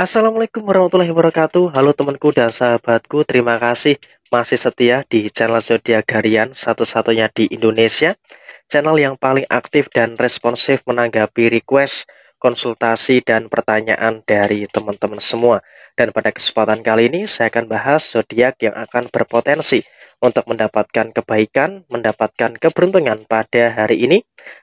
Assalamualaikum warahmatullahi wabarakatuh Halo temanku dan sahabatku Terima kasih masih setia di channel Zodiac Harian Satu-satunya di Indonesia Channel yang paling aktif dan responsif menanggapi request konsultasi dan pertanyaan dari teman-teman semua. Dan pada kesempatan kali ini saya akan bahas zodiak yang akan berpotensi untuk mendapatkan kebaikan, mendapatkan keberuntungan pada hari ini,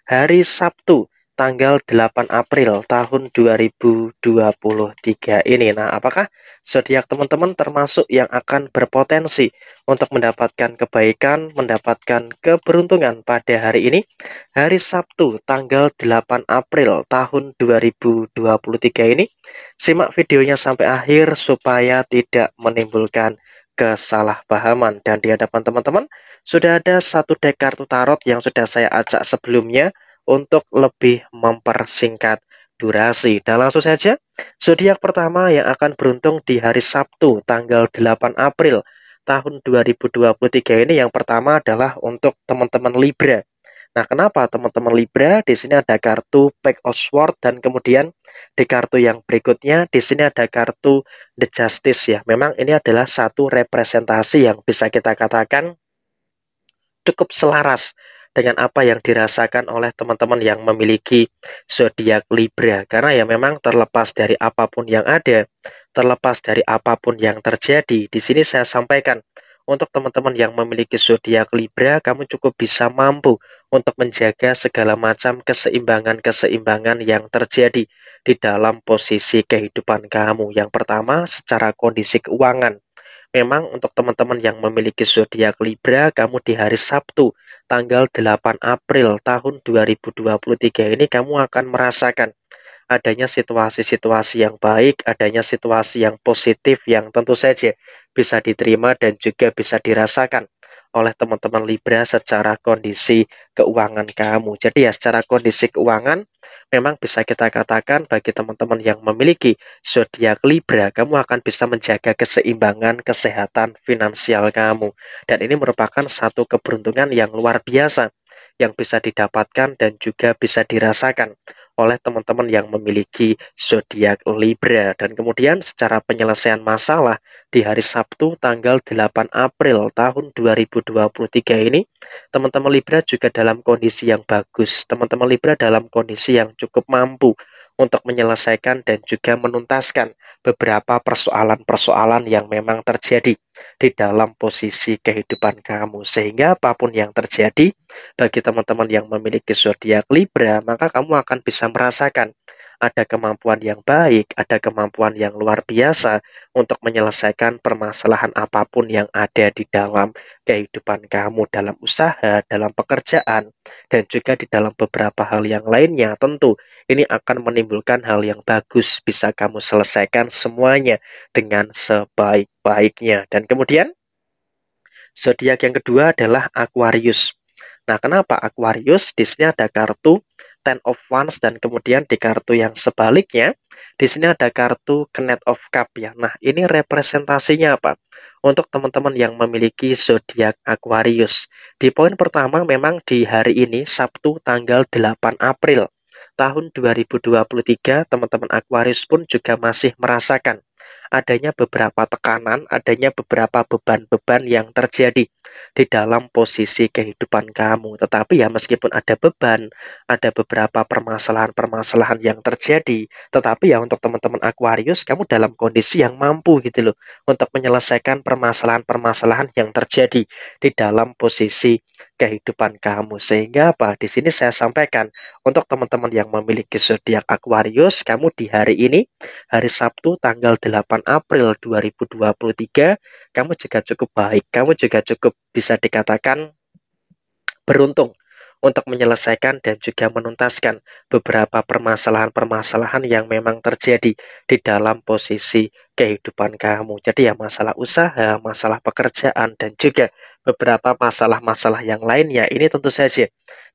hari Sabtu, tanggal 8 April tahun 2023 ini. Nah, apakah zodiak teman-teman termasuk yang akan berpotensi untuk mendapatkan kebaikan, mendapatkan keberuntungan pada hari ini? Hari Sabtu tanggal 8 April tahun 2023 ini. Simak videonya sampai akhir supaya tidak menimbulkan kesalahpahaman dan di hadapan teman-teman sudah ada satu dek kartu tarot yang sudah saya ajak sebelumnya untuk lebih mempersingkat durasi. Dan langsung saja, zodiak pertama yang akan beruntung di hari Sabtu tanggal 8 April tahun 2023 ini yang pertama adalah untuk teman-teman Libra. Nah, kenapa teman-teman Libra? Di sini ada kartu Pack of Sword dan kemudian di kartu yang berikutnya di sini ada kartu The Justice ya. Memang ini adalah satu representasi yang bisa kita katakan cukup selaras dengan apa yang dirasakan oleh teman-teman yang memiliki zodiak Libra karena ya memang terlepas dari apapun yang ada, terlepas dari apapun yang terjadi. Di sini saya sampaikan untuk teman-teman yang memiliki zodiak Libra, kamu cukup bisa mampu untuk menjaga segala macam keseimbangan-keseimbangan yang terjadi di dalam posisi kehidupan kamu. Yang pertama, secara kondisi keuangan. Memang untuk teman-teman yang memiliki zodiak Libra, kamu di hari Sabtu tanggal 8 April tahun 2023 ini kamu akan merasakan adanya situasi-situasi yang baik, adanya situasi yang positif yang tentu saja bisa diterima dan juga bisa dirasakan oleh teman-teman Libra secara kondisi keuangan kamu. Jadi ya secara kondisi keuangan memang bisa kita katakan bagi teman-teman yang memiliki zodiak Libra, kamu akan bisa menjaga keseimbangan kesehatan finansial kamu. Dan ini merupakan satu keberuntungan yang luar biasa yang bisa didapatkan dan juga bisa dirasakan oleh teman-teman yang memiliki zodiak Libra dan kemudian secara penyelesaian masalah di hari Sabtu tanggal 8 April tahun 2023 ini teman-teman Libra juga dalam kondisi yang bagus teman-teman Libra dalam kondisi yang cukup mampu untuk menyelesaikan dan juga menuntaskan beberapa persoalan-persoalan yang memang terjadi di dalam posisi kehidupan kamu. Sehingga apapun yang terjadi bagi teman-teman yang memiliki zodiak Libra, maka kamu akan bisa merasakan ada kemampuan yang baik, ada kemampuan yang luar biasa untuk menyelesaikan permasalahan apapun yang ada di dalam kehidupan kamu, dalam usaha, dalam pekerjaan, dan juga di dalam beberapa hal yang lainnya. Tentu, ini akan menimbulkan hal yang bagus, bisa kamu selesaikan semuanya dengan sebaik-baiknya, dan kemudian. Zodiak yang kedua adalah Aquarius. Nah, kenapa Aquarius? Di sini ada kartu ten of wands dan kemudian di kartu yang sebaliknya di sini ada kartu Knight of Cup ya. Nah, ini representasinya apa? Untuk teman-teman yang memiliki zodiak Aquarius. Di poin pertama memang di hari ini Sabtu tanggal 8 April tahun 2023 teman-teman Aquarius pun juga masih merasakan adanya beberapa tekanan, adanya beberapa beban-beban yang terjadi di dalam posisi kehidupan kamu. Tetapi ya meskipun ada beban, ada beberapa permasalahan-permasalahan yang terjadi, tetapi ya untuk teman-teman Aquarius, kamu dalam kondisi yang mampu gitu loh untuk menyelesaikan permasalahan-permasalahan yang terjadi di dalam posisi kehidupan kamu. Sehingga apa? Di sini saya sampaikan untuk teman-teman yang memiliki zodiak Aquarius, kamu di hari ini, hari Sabtu tanggal 8 April 2023, kamu juga cukup baik. Kamu juga cukup bisa dikatakan beruntung untuk menyelesaikan dan juga menuntaskan beberapa permasalahan-permasalahan yang memang terjadi di dalam posisi kehidupan kamu. Jadi ya masalah usaha, masalah pekerjaan dan juga beberapa masalah-masalah yang lainnya ini tentu saja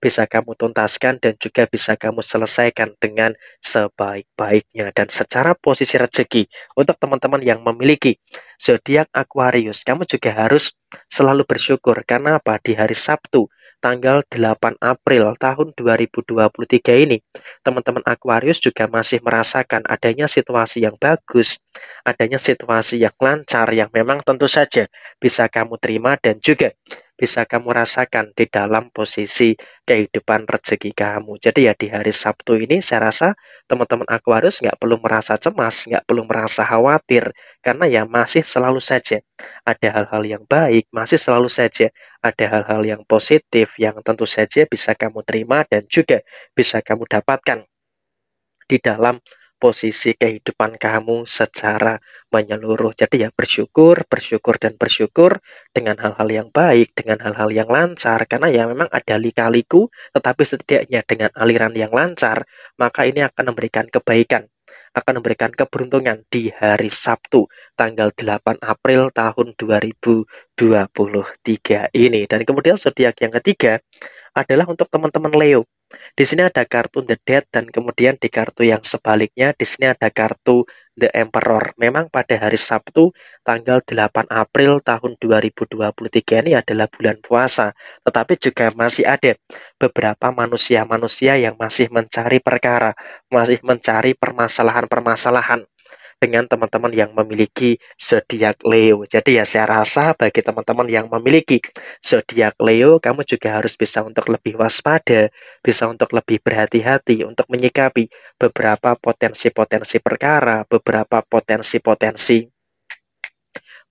bisa kamu tuntaskan dan juga bisa kamu selesaikan dengan sebaik-baiknya dan secara posisi rezeki untuk teman-teman yang memiliki zodiak Aquarius kamu juga harus selalu bersyukur karena apa di hari Sabtu tanggal 8 April tahun 2023 ini, teman-teman Aquarius juga masih merasakan adanya situasi yang bagus, adanya situasi yang lancar yang memang tentu saja bisa kamu terima dan juga bisa kamu rasakan di dalam posisi kehidupan rezeki kamu. Jadi ya di hari Sabtu ini saya rasa teman-teman Aquarius nggak perlu merasa cemas, nggak perlu merasa khawatir, karena ya masih selalu saja ada hal-hal yang baik, masih selalu saja ada hal-hal yang positif yang tentu saja bisa kamu terima dan juga bisa kamu dapatkan di dalam posisi kehidupan kamu secara menyeluruh. Jadi ya bersyukur, bersyukur dan bersyukur dengan hal-hal yang baik, dengan hal-hal yang lancar karena ya memang ada likaliku, tetapi setidaknya dengan aliran yang lancar maka ini akan memberikan kebaikan akan memberikan keberuntungan di hari Sabtu tanggal 8 April tahun 2023 ini. Dan kemudian zodiak yang ketiga adalah untuk teman-teman Leo. Di sini ada kartu The Dead dan kemudian di kartu yang sebaliknya di sini ada kartu The Emperor. Memang pada hari Sabtu tanggal 8 April tahun 2023 ini adalah bulan puasa, tetapi juga masih ada beberapa manusia-manusia yang masih mencari perkara, masih mencari permasalahan-permasalahan dengan teman-teman yang memiliki zodiak Leo. Jadi ya saya rasa bagi teman-teman yang memiliki zodiak Leo, kamu juga harus bisa untuk lebih waspada, bisa untuk lebih berhati-hati untuk menyikapi beberapa potensi-potensi perkara, beberapa potensi-potensi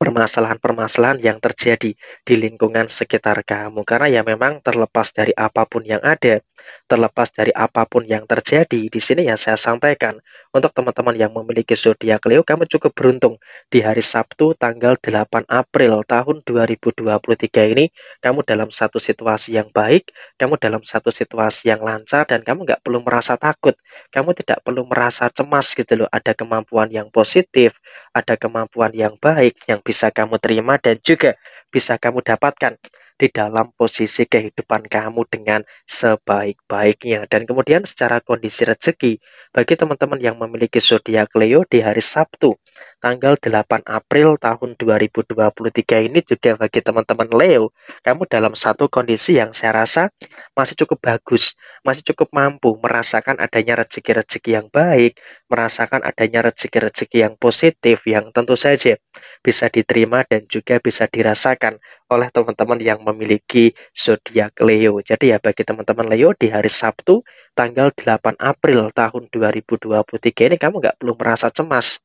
permasalahan-permasalahan yang terjadi di lingkungan sekitar kamu karena ya memang terlepas dari apapun yang ada terlepas dari apapun yang terjadi di sini ya saya sampaikan untuk teman-teman yang memiliki zodiak Leo kamu cukup beruntung di hari Sabtu tanggal 8 April tahun 2023 ini kamu dalam satu situasi yang baik kamu dalam satu situasi yang lancar dan kamu nggak perlu merasa takut kamu tidak perlu merasa cemas gitu loh ada kemampuan yang positif ada kemampuan yang baik yang bisa bisa kamu terima dan juga bisa kamu dapatkan di dalam posisi kehidupan kamu dengan sebaik-baiknya. Dan kemudian secara kondisi rezeki, bagi teman-teman yang memiliki zodiak Leo di hari Sabtu, tanggal 8 April tahun 2023 ini juga bagi teman-teman Leo, kamu dalam satu kondisi yang saya rasa masih cukup bagus, masih cukup mampu merasakan adanya rezeki-rezeki yang baik, merasakan adanya rezeki-rezeki yang positif yang tentu saja bisa diterima dan juga bisa dirasakan oleh teman-teman yang memiliki zodiak Leo. Jadi ya bagi teman-teman Leo di hari Sabtu tanggal 8 April tahun 2023 ini kamu nggak perlu merasa cemas.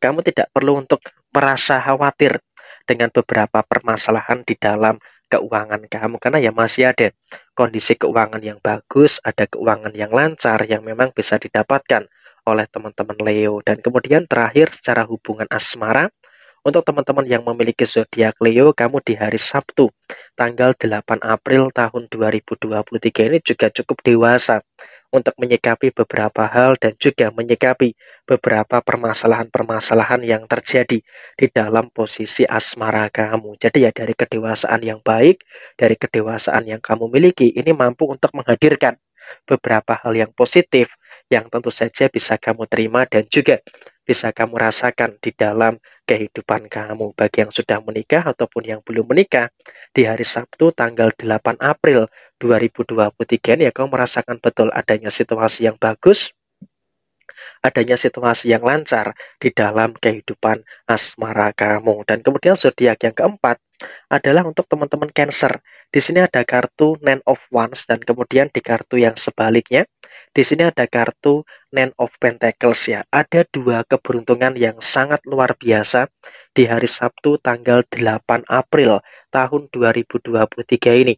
Kamu tidak perlu untuk merasa khawatir dengan beberapa permasalahan di dalam keuangan kamu karena ya masih ada kondisi keuangan yang bagus, ada keuangan yang lancar yang memang bisa didapatkan oleh teman-teman Leo dan kemudian terakhir secara hubungan asmara untuk teman-teman yang memiliki zodiak Leo, kamu di hari Sabtu, tanggal 8 April tahun 2023 ini juga cukup dewasa untuk menyikapi beberapa hal dan juga menyikapi beberapa permasalahan-permasalahan yang terjadi di dalam posisi asmara kamu. Jadi ya dari kedewasaan yang baik, dari kedewasaan yang kamu miliki, ini mampu untuk menghadirkan beberapa hal yang positif yang tentu saja bisa kamu terima dan juga bisa kamu rasakan di dalam kehidupan kamu bagi yang sudah menikah ataupun yang belum menikah di hari Sabtu tanggal 8 April 2023 ini ya kamu merasakan betul adanya situasi yang bagus adanya situasi yang lancar di dalam kehidupan asmara kamu dan kemudian zodiak yang keempat adalah untuk teman-teman Cancer. Di sini ada kartu Nine of Wands dan kemudian di kartu yang sebaliknya, di sini ada kartu Nine of Pentacles ya. Ada dua keberuntungan yang sangat luar biasa di hari Sabtu tanggal 8 April tahun 2023 ini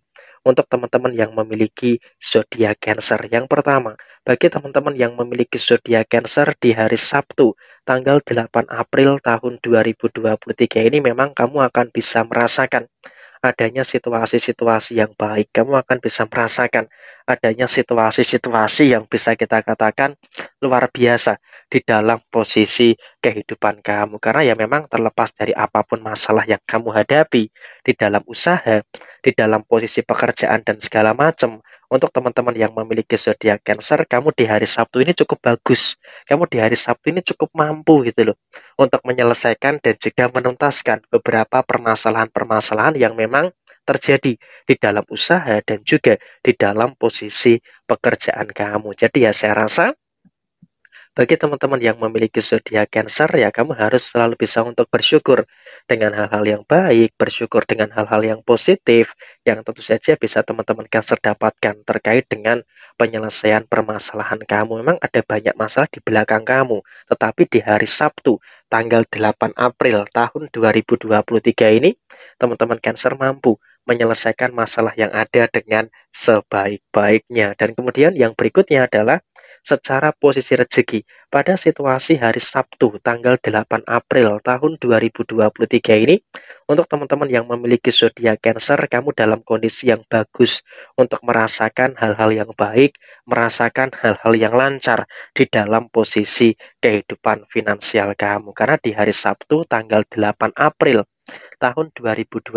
untuk teman-teman yang memiliki zodiak Cancer. Yang pertama, bagi teman-teman yang memiliki zodiak Cancer di hari Sabtu, tanggal 8 April tahun 2023 ini memang kamu akan bisa merasakan adanya situasi-situasi yang baik. Kamu akan bisa merasakan adanya situasi-situasi yang bisa kita katakan luar biasa di dalam posisi kehidupan kamu. Karena ya memang terlepas dari apapun masalah yang kamu hadapi di dalam usaha, di dalam posisi pekerjaan dan segala macam, untuk teman-teman yang memiliki zodiak Cancer, kamu di hari Sabtu ini cukup bagus. Kamu di hari Sabtu ini cukup mampu gitu loh untuk menyelesaikan dan juga menuntaskan beberapa permasalahan-permasalahan yang memang terjadi di dalam usaha dan juga di dalam posisi pekerjaan kamu. Jadi ya saya rasa bagi teman-teman yang memiliki zodiak Cancer ya kamu harus selalu bisa untuk bersyukur dengan hal-hal yang baik, bersyukur dengan hal-hal yang positif yang tentu saja bisa teman-teman Cancer dapatkan terkait dengan penyelesaian permasalahan kamu. Memang ada banyak masalah di belakang kamu, tetapi di hari Sabtu tanggal 8 April tahun 2023 ini teman-teman Cancer mampu menyelesaikan masalah yang ada dengan sebaik-baiknya. Dan kemudian yang berikutnya adalah secara posisi rezeki pada situasi hari Sabtu tanggal 8 April tahun 2023 ini untuk teman-teman yang memiliki zodiak Cancer kamu dalam kondisi yang bagus untuk merasakan hal-hal yang baik, merasakan hal-hal yang lancar di dalam posisi kehidupan finansial kamu karena di hari Sabtu tanggal 8 April tahun 2023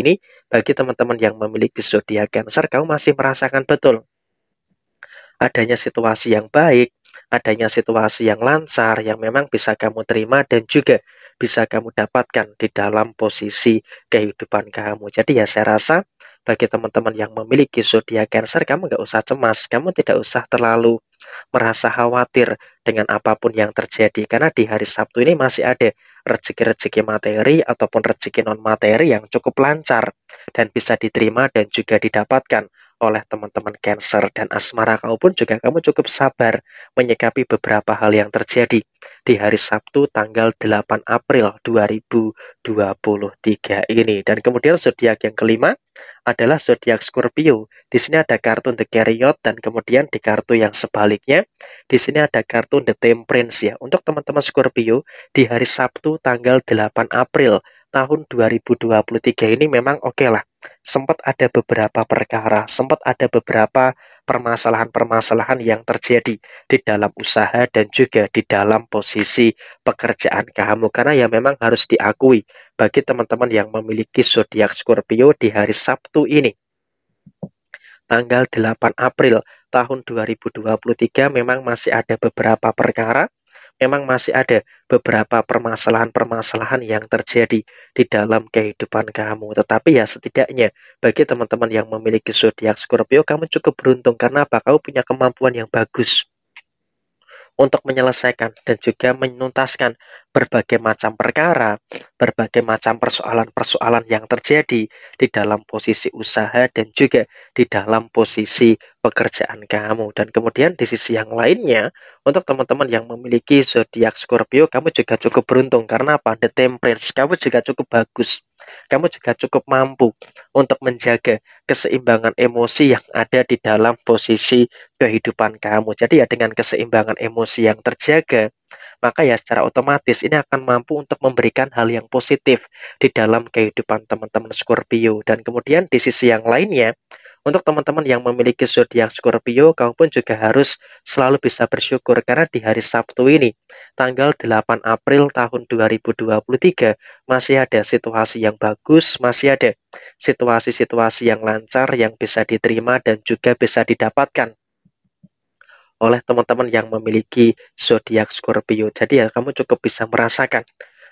ini bagi teman-teman yang memiliki zodiak Cancer kamu masih merasakan betul adanya situasi yang baik, adanya situasi yang lancar yang memang bisa kamu terima dan juga bisa kamu dapatkan di dalam posisi kehidupan kamu. Jadi ya saya rasa bagi teman-teman yang memiliki zodiak Cancer kamu nggak usah cemas, kamu tidak usah terlalu merasa khawatir dengan apapun yang terjadi karena di hari Sabtu ini masih ada rezeki-rezeki materi ataupun rezeki non materi yang cukup lancar dan bisa diterima dan juga didapatkan oleh teman-teman Cancer dan asmara kamu pun juga kamu cukup sabar menyikapi beberapa hal yang terjadi di hari Sabtu tanggal 8 April 2023 ini. Dan kemudian zodiak yang kelima adalah zodiak Scorpio. Di sini ada kartu The Chariot dan kemudian di kartu yang sebaliknya di sini ada kartu The Temperance ya. Untuk teman-teman Scorpio di hari Sabtu tanggal 8 April tahun 2023 ini memang oke okay lah sempat ada beberapa perkara, sempat ada beberapa permasalahan-permasalahan yang terjadi di dalam usaha dan juga di dalam posisi pekerjaan kamu. Karena ya memang harus diakui bagi teman-teman yang memiliki zodiak Scorpio di hari Sabtu ini tanggal 8 April tahun 2023 memang masih ada beberapa perkara memang masih ada beberapa permasalahan-permasalahan yang terjadi di dalam kehidupan kamu. Tetapi ya setidaknya bagi teman-teman yang memiliki zodiak Scorpio, kamu cukup beruntung karena apa? Kamu punya kemampuan yang bagus untuk menyelesaikan dan juga menuntaskan berbagai macam perkara, berbagai macam persoalan-persoalan yang terjadi di dalam posisi usaha dan juga di dalam posisi pekerjaan kamu. Dan kemudian di sisi yang lainnya, untuk teman-teman yang memiliki zodiak Scorpio, kamu juga cukup beruntung karena apa? The temperance, kamu juga cukup bagus. Kamu juga cukup mampu untuk menjaga keseimbangan emosi yang ada di dalam posisi kehidupan kamu. Jadi ya dengan keseimbangan emosi yang terjaga, maka ya secara otomatis ini akan mampu untuk memberikan hal yang positif di dalam kehidupan teman-teman Scorpio. Dan kemudian di sisi yang lainnya, untuk teman-teman yang memiliki zodiak Scorpio, kamu pun juga harus selalu bisa bersyukur karena di hari Sabtu ini, tanggal 8 April tahun 2023, masih ada situasi yang bagus, masih ada situasi-situasi yang lancar yang bisa diterima dan juga bisa didapatkan oleh teman-teman yang memiliki zodiak Scorpio. Jadi ya kamu cukup bisa merasakan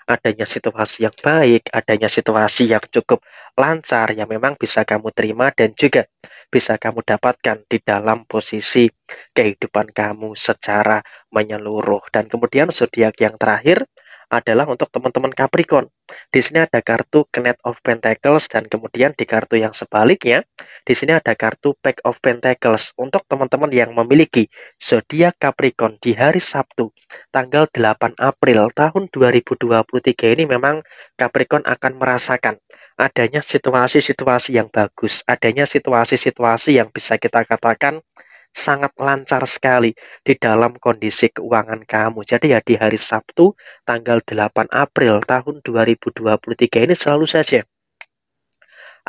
adanya situasi yang baik, adanya situasi yang cukup lancar yang memang bisa kamu terima dan juga bisa kamu dapatkan di dalam posisi kehidupan kamu secara menyeluruh. Dan kemudian zodiak yang terakhir adalah untuk teman-teman Capricorn. Di sini ada kartu Knight of Pentacles dan kemudian di kartu yang sebaliknya, di sini ada kartu Pack of Pentacles untuk teman-teman yang memiliki zodiak Capricorn di hari Sabtu tanggal 8 April tahun 2023 ini memang Capricorn akan merasakan adanya situasi-situasi yang bagus, adanya situasi-situasi yang bisa kita katakan sangat lancar sekali di dalam kondisi keuangan kamu. Jadi ya di hari Sabtu tanggal 8 April tahun 2023 ini selalu saja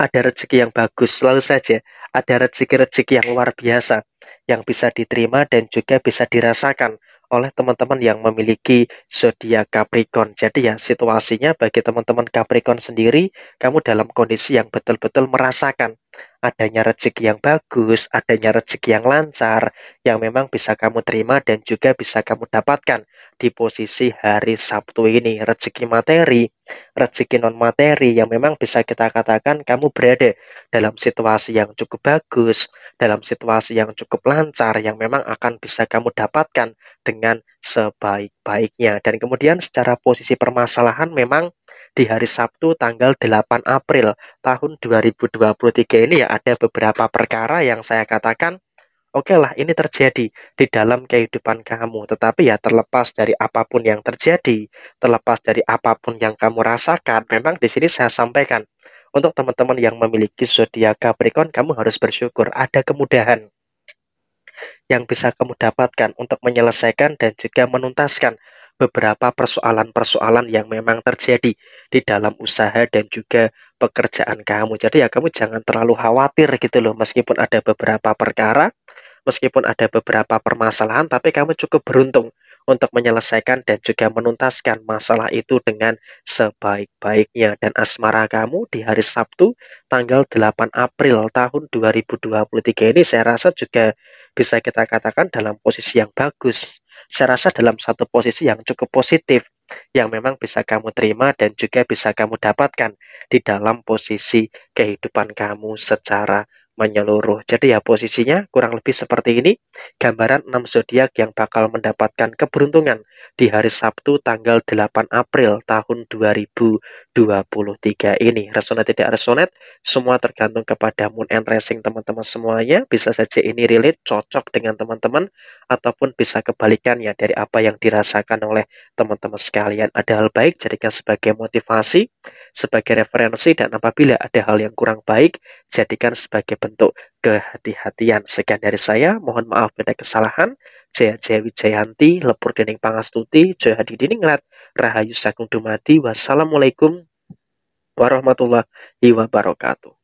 ada rezeki yang bagus, selalu saja ada rezeki-rezeki yang luar biasa yang bisa diterima dan juga bisa dirasakan oleh teman-teman yang memiliki zodiak Capricorn. Jadi ya situasinya bagi teman-teman Capricorn sendiri, kamu dalam kondisi yang betul-betul merasakan adanya rezeki yang bagus, adanya rezeki yang lancar, yang memang bisa kamu terima dan juga bisa kamu dapatkan di posisi hari Sabtu ini. Rezeki materi, rezeki non-materi yang memang bisa kita katakan kamu berada dalam situasi yang cukup bagus, dalam situasi yang cukup lancar, yang memang akan bisa kamu dapatkan dengan sebaik-baiknya. Dan kemudian secara posisi permasalahan memang di hari Sabtu tanggal 8 April tahun 2023 ini ya ada beberapa perkara yang saya katakan Oke okay lah, ini terjadi di dalam kehidupan kamu, tetapi ya terlepas dari apapun yang terjadi, terlepas dari apapun yang kamu rasakan, memang di sini saya sampaikan untuk teman-teman yang memiliki zodiak Capricorn, kamu harus bersyukur ada kemudahan yang bisa kamu dapatkan untuk menyelesaikan dan juga menuntaskan beberapa persoalan-persoalan yang memang terjadi di dalam usaha dan juga pekerjaan kamu. Jadi ya kamu jangan terlalu khawatir gitu loh meskipun ada beberapa perkara, meskipun ada beberapa permasalahan tapi kamu cukup beruntung untuk menyelesaikan dan juga menuntaskan masalah itu dengan sebaik-baiknya. Dan asmara kamu di hari Sabtu tanggal 8 April tahun 2023 ini saya rasa juga bisa kita katakan dalam posisi yang bagus. Saya rasa dalam satu posisi yang cukup positif yang memang bisa kamu terima dan juga bisa kamu dapatkan di dalam posisi kehidupan kamu secara menyeluruh. Jadi ya posisinya kurang lebih seperti ini gambaran 6 zodiak yang bakal mendapatkan keberuntungan di hari Sabtu tanggal 8 April tahun 2000. 23 ini. Resonate tidak resonate, semua tergantung kepada moon and Racing teman-teman semuanya. Bisa saja ini relate, cocok dengan teman-teman, ataupun bisa kebalikannya dari apa yang dirasakan oleh teman-teman sekalian. Ada hal baik, jadikan sebagai motivasi, sebagai referensi, dan apabila ada hal yang kurang baik, jadikan sebagai bentuk kehati-hatian. Sekian dari saya, mohon maaf pada kesalahan. Jaya Jaya Wijayanti, Lepur Dening Pangastuti, Jaya Hadi Diningrat, Rahayu Sagung Dumati, Wassalamualaikum warahmatullahi wabarakatuh.